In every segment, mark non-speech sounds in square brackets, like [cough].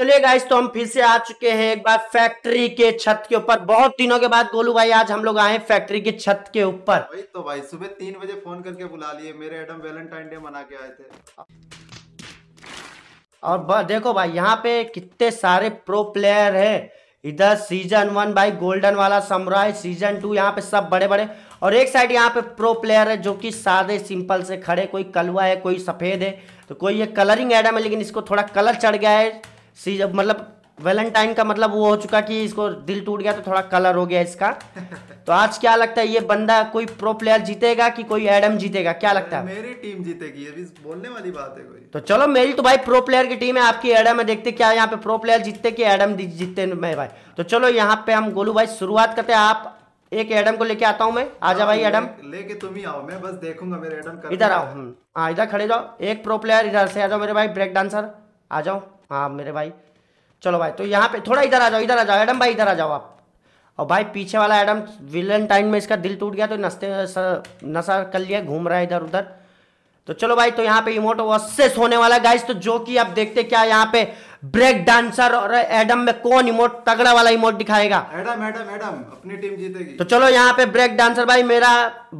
चलिए गाइस तो हम फिर से आ चुके हैं एक बार फैक्ट्री के छत के ऊपर बहुत दिनों के बाद गोलू भाई आज हम लोग आए फैक्ट्री की छत के ऊपर तो भाई सुबह तीन बजे फोन करके बुला लिए मेरे एडम वैलेंटाइन डे मना के आए थे और देखो भाई यहाँ पे कितने सारे प्रो प्लेयर हैं इधर सीजन वन भाई गोल्डन वाला समराय सीजन टू यहाँ पे सब बड़े बड़े और एक साइड यहाँ पे प्रो प्लेयर है जो कि सादे सिंपल से खड़े कोई कलवा है कोई सफ़ेद है तो कोई ये कलरिंग एडम है लेकिन इसको थोड़ा कलर चढ़ गया है सी मतलब वैलेंटाइन का मतलब वो हो चुका कि इसको दिल टूट गया तो थोड़ा कलर हो गया इसका [laughs] तो आज क्या लगता है ये बंदा कोई प्रो प्लेयर जीतेगा कि कोई एडम जीतेगा क्या लगता है मेरी टीम जीतेगी अभी बोलने वाली बात है कोई तो चलो मेरी तो भाई प्रो प्लेयर की टीम है आपकी एडम है देखते क्या यहाँ पे प्रो प्लेयर जीतते कि एडम जीतते मैं भाई तो चलो यहाँ पे हम गोलू भाई शुरुआत करते हैं आप एक एडम को लेके आता हूँ मैं आजा भाई एडम हाँ, लेके तुम ही आओ मैं बस देखूंगा मेरे एडम इधर आओ हम्म। हाँ इधर खड़े जाओ एक प्रो प्लेयर इधर से आ जाओ मेरे भाई ब्रेक डांसर आ जाओ हाँ मेरे भाई चलो भाई तो यहाँ पे थोड़ा इधर आ जाओ इधर आ जाओ एडम भाई इधर आ जाओ आप और भाई पीछे वाला एडम विलन टाइम में इसका दिल टूट गया तो नस्ते नशा कर लिया घूम रहा है इधर उधर तो चलो भाई तो यहाँ पे इमोटो वर्सेस होने वाला गाइस तो जो कि आप देखते क्या यहाँ पे ब्रेक डांसर और एडम में कौन इमोट तगड़ा वाला इमोट दिखाएगा एडम एडम एडम अपनी टीम जीतेगी तो चलो यहाँ पे ब्रेक डांसर भाई मेरा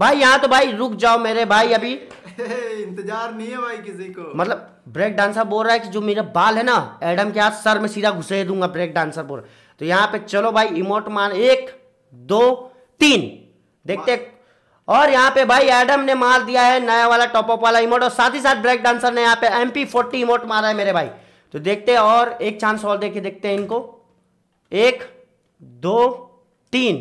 भाई यहाँ तो भाई रुक जाओ मेरे भाई अभी [laughs] इंतजार नहीं है भाई किसी को मतलब ब्रेक डांसर बोल रहा है कि जो मेरा बाल है ना एडम के हाथ सर में सीधा घुसे दूंगा ब्रेक डांसर बोल तो यहाँ पे चलो भाई इमोट मार एक दो तीन देखते और यहाँ पे भाई एडम ने मार दिया है नया वाला टॉपअप वाला इमोट और साथ ही साथ ब्रेक डांसर ने यहाँ पे एम पी फोर्टी इमोट मारा है मेरे भाई तो देखते और एक चांस और देखे देखते हैं इनको एक दो तीन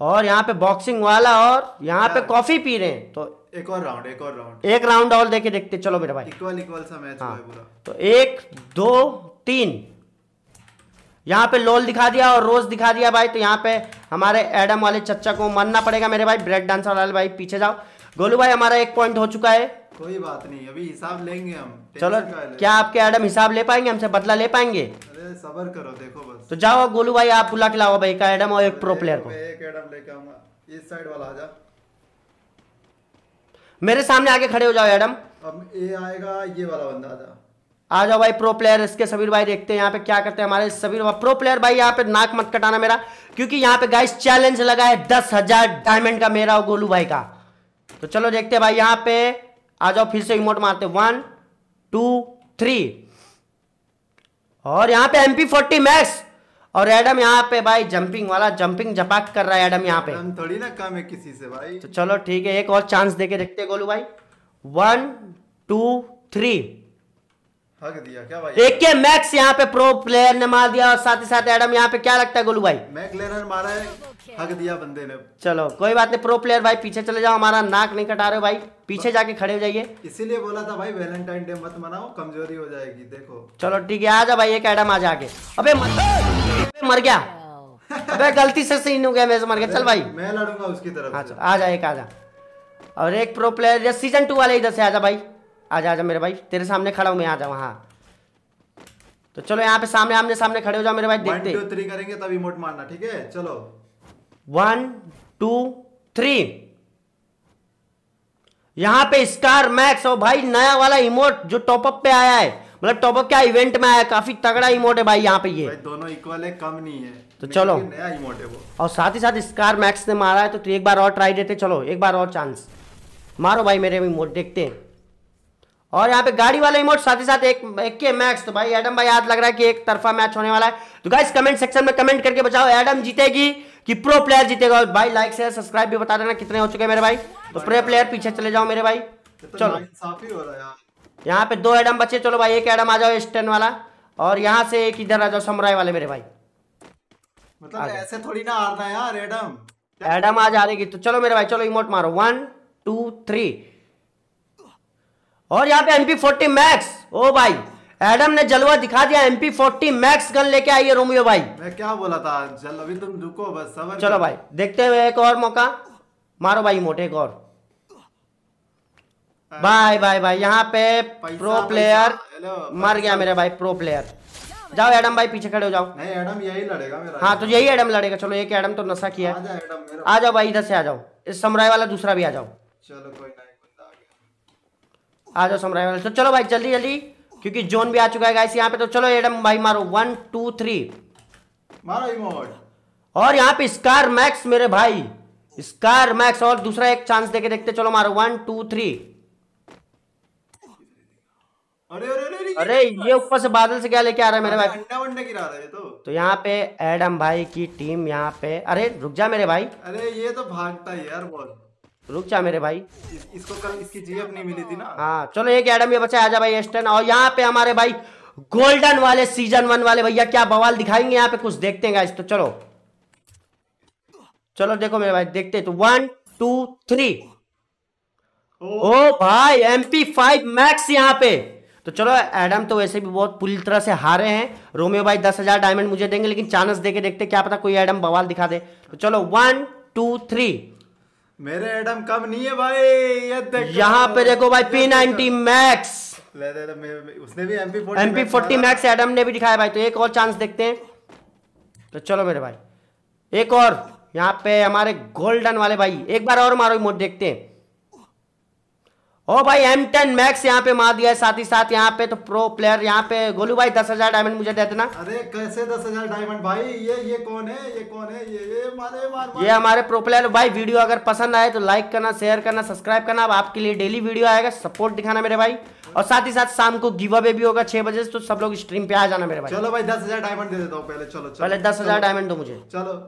और यहाँ पे बॉक्सिंग वाला और यहाँ पे कॉफी हाँ। पी रहे हैं तो एक और राउंड एक और राउंड एक राउंड और देखे देखते चलो मेरे भाई इक्वल इक्वल सा मैच हाँ, पूरा तो एक दो तीन यहाँ पे लोल दिखा दिया और रोज दिखा दिया भाई तो यहाँ पे हमारे एडम वाले चच्चा को मानना पड़ेगा मेरे भाई ब्रेड डांसर वाले भाई पीछे जाओ गोलू भाई हमारा एक पॉइंट हो चुका है कोई बात नहीं अभी हिसाब लेंगे हम चलो क्या आपके एडम हिसाब ले पाएंगे हमसे बदला ले पाएंगे अरे सबर करो देखो बस तो जाओ गोलू भाई आप बुला के लाओ भाई का एडम और एक प्रो प्लेयर को एक एडम लेके आऊंगा इस साइड वाला आ जा मेरे सामने आके खड़े हो जाओ एडम अब ये आएगा ये वाला बंदा आ आ जाओ भाई प्रो प्लेयर इसके सबीर भाई देखते हैं यहाँ पे क्या करते हैं हमारे सबीर भाई प्रो प्लेयर भाई यहाँ पे नाक मत कटाना मेरा क्योंकि यहाँ पे गाइस चैलेंज लगा है दस हजार डायमंड का मेरा और गोलू भाई का तो चलो देखते हैं भाई यहाँ पे आ जाओ फिर से इमोट मारते वन टू थ्री और यहाँ पे एम पी फोर्टी मैक्स और एडम यहाँ पे भाई जंपिंग वाला जंपिंग झपाक कर रहा है एडम यहाँ पे थोड़ी ना कम है किसी से भाई तो चलो ठीक है एक और चांस देके देखते गोलू भाई वन टू थ्री ठग दिया क्या भाई के मैक्स यहाँ पे प्रो प्लेयर ने मार दिया और साथ ही साथ एडम यहाँ पे क्या लगता है गोलू भाई मैकलेनर मारा है हक दिया बंदे ने चलो कोई बात नहीं प्रो प्लेयर भाई पीछे चले जाओ हमारा नाक नहीं कटा रहे हो भाई पीछे जाके खड़े हो जाइए इसीलिए बोला था भाई वैलेंटाइन डे मत मनाओ कमजोरी हो जाएगी देखो चलो ठीक है आ जा भाई एक एडम आ जाके अबे मर गया अबे गलती से सीन हो गया मेरे से मर गया चल भाई मैं लड़ूंगा उसकी तरफ हाँ, आ जा एक आ जा और एक प्रो प्लेयर सीजन टू वाले इधर से आ जा भाई आजा आजा मेरे भाई तेरे सामने खड़ा हूँ मैं आजा वहाँ तो चलो यहाँ पे सामने आमने सामने खड़े हो जाओ मेरे भाई देखते टू थ्री करेंगे तब इमोट मारना ठीक है चलो वन टू थ्री यहाँ पे स्टार मैक्स और भाई नया वाला इमोट जो टॉपअप पे आया है मतलब टॉपअप क्या इवेंट में आया काफी तगड़ा इमोट है भाई यहाँ पे ये दोनों इक्वल है कम नहीं है तो चलो नया इमोट है वो और साथ ही साथ स्कार मैक्स ने मारा है तो एक बार और ट्राई देते चलो एक बार और चांस मारो भाई मेरे इमोट देखते हैं और यहाँ पे गाड़ी वाला इमोट साथ ही साथ एक के मैक्स तो भाई एडम भाई याद लग रहा है कि एक तरफा मैच होने वाला है तो गाइस कमेंट सेक्शन में कमेंट करके बताओ एडम जीतेगी कि प्रो प्लेयर जीतेगा और भाई लाइक शेयर सब्सक्राइब भी बता देना कितने हो चुके हैं मेरे भाई तो प्रो प्लेयर पीछे चले जाओ मेरे भाई तो चलो यहाँ पे दो एडम बचे चलो भाई एक एडम आ जाओ स्टैंड वाला और यहाँ से एक इधर आ जाओ समुराई वाले मेरे भाई मतलब ऐसे थोड़ी ना है यार एडम एडम आज रहेगी तो चलो मेरे भाई चलो इमोट मारो वन टू थ्री और यहाँ पे एमपी फोर्टी मैक्स ओ भाई एडम ने जलवा दिखा दिया एमपी फोर्टी मैक्स गन लेके आई है रोमियो भाई मैं क्या बोला था जल अभी तुम रुको बस सबर चलो भाई देखते हैं एक और मौका मारो भाई मोटे एक और बाय बाय बाय यहाँ पे प्रो प्लेयर मर गया मेरे भाई प्रो प्लेयर जाओ एडम भाई पीछे खड़े हो जाओ नहीं एडम यही लड़ेगा मेरा हाँ तो यही एडम लड़ेगा चलो एक एडम तो नशा किया आ जाओ भाई इधर से आ जाओ इस समुराई वाला दूसरा भी आ जाओ चलो कोई नहीं आ जाओ सम राइवल तो चलो भाई जल्दी जल्दी क्योंकि जोन भी आ चुका है गाइस यहाँ पे तो चलो एडम भाई मारो वन टू थ्री मारो इमोड और यहाँ पे स्कार मैक्स मेरे भाई स्कार मैक्स और दूसरा एक चांस देके देखते चलो मारो वन टू थ्री अरे अरे अरे, अरे ये ऊपर से बादल से क्या लेके आ रहा है मेरे भाई अंडा वंडा गिरा रहा है तो तो यहाँ पे एडम भाई की टीम यहाँ पे अरे रुक जा मेरे भाई अरे ये तो भागता है यार बोल रुक जा मेरे भाई इसको कल इसकी जीएफ नहीं मिली थी ना हाँ चलो एक एडम ये बचा आजा भाई एस्टन और यहाँ पे हमारे भाई गोल्डन वाले सीजन वन वाले भैया क्या बवाल दिखाएंगे यहाँ पे कुछ देखते हैं गाइस तो चलो चलो देखो मेरे भाई देखते हैं तो वन टू थ्री ओ भाई एम पी फाइव मैक्स यहाँ पे तो चलो एडम तो वैसे भी बहुत पूरी तरह से हारे हैं रोमियो भाई दस हजार डायमंड मुझे देंगे लेकिन चांस देके देखते क्या पता कोई एडम बवाल दिखा दे तो चलो वन टू थ्री मेरे एडम कम नहीं है भाई ये देखो यहाँ पे देखो भाई पी नाइनटी मैक्स उसने भी MP forty MP forty max Adam ने भी दिखाया भाई तो एक और चांस देखते हैं तो चलो मेरे भाई एक और यहाँ पे हमारे गोल्डन वाले भाई एक बार और मारो मोड देखते हैं ओ भाई एम टेन मैक्स यहाँ पे मार दिया है साथ ही साथ यहाँ पे तो प्रो प्लेयर यहाँ पे गोलू भाई दस हजार डायमंड मुझे दे देना अरे कैसे दस हजार डायमंड भाई ये ये कौन है ये कौन है ये ये मारे मार, मार ये हमारे प्रो प्लेयर भाई वीडियो अगर पसंद आए तो लाइक करना शेयर करना सब्सक्राइब करना अब आपके लिए डेली वीडियो आएगा सपोर्ट दिखाना मेरे भाई और साथ ही साथ शाम को गिव अवे भी होगा छह बजे तो सब लोग स्ट्रीम पे आ जाना मेरे भाई चलो भाई दस हजार डायमंड दे देता हूँ पहले चलो पहले दस हजार डायमंड दो मुझे चलो